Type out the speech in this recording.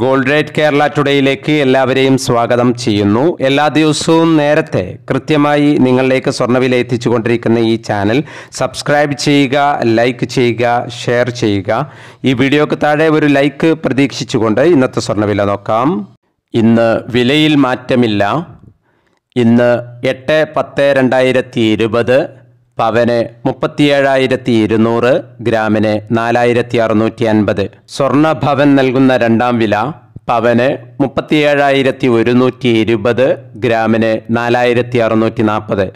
gold rate Kerala ടുഡേയിലേക്ക് എല്ലാവരെയും സ്വാഗതം ചെയ്യുന്നു എല്ലാ ദിവസവും നേരത്തെ കൃത്യമായി നിങ്ങളിലേക്ക് സ്വർണ്ണവില എത്തിച്ചുകൊണ്ടിരിക്കുന്ന ഈ ചാനൽ സബ്സ്ക്രൈബ് ചെയ്യുക ലൈക്ക് ചെയ്യുക ഷെയർ ചെയ്യുക ഈ വീഡിയോക്ക് താഴെ ഒരു ലൈക്ക് പ്രതീക്ഷിച്ചുകൊണ്ട് ഇന്നത്തെ സ്വർണ്ണവില നോക്കാം ഇന്ന് വിലയിൽ മാറ്റമില്ല ഇന്ന് എട്ട് പത്ത് രണ്ടായിരത്തി ഇരുപത് പവന് മുപ്പത്തിയേഴായിരത്തി ഇരുന്നൂറ് ഗ്രാമിന് നാലായിരത്തി അറുന്നൂറ്റി അൻപത് സ്വർണ്ണഭവൻ നൽകുന്ന രണ്ടാം വില പവന് മുപ്പത്തിയേഴായിരത്തി ഒരുന്നൂറ്റി ഇരുപത് ഗ്രാമിന് നാലായിരത്തി അറുന്നൂറ്റി നാൽപ്പത്